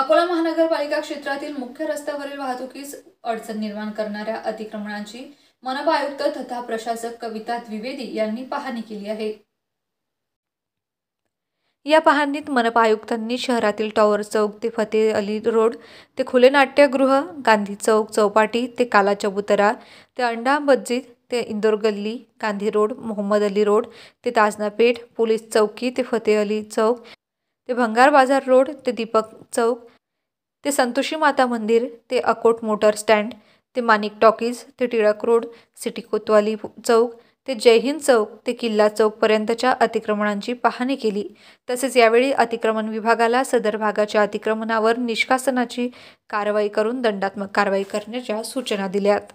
अकोला महानगरपालिका क्षेत्रातील मुख्य रस्त्यावरील वाहतुकीस अडचण निर्माण करणाऱ्या अतिक्रमणांची मनपा आयुक्त तथा प्रशासक कविता द्विवेदी यांनी पाहणी केली आहे या पाहणीत मनपा आयुक्तांनी शहरातील टॉवर चौक ते फतेह अली रोड ते खुले नाट्यगृह गांधी चौक चौपाटी ते काला चबुतरा ते अंडा मस्जिद ते इंदोर गल्ली गांधी रोड मोहम्मद अली रोड ते ताजना पेठ पोलीस चौकी ते फतेह अली चौक ते भंगार बाजार रोड ते दीपक चौक ते संतोषी माता मंदिर ते अकोट मोटर स्टँड ते माणिक टॉकीज ते टिळक रोड सिटी कोतवाली चौक ते जयहिंद चौक ते किल्ला चौकपर्यंतच्या अतिक्रमणांची पाहणी केली तसेच यावेळी अतिक्रमण विभागाला सदर भागाच्या अतिक्रमणावर निष्कासनाची कारवाई करून दंडात्मक कारवाई करण्याच्या सूचना दिल्यात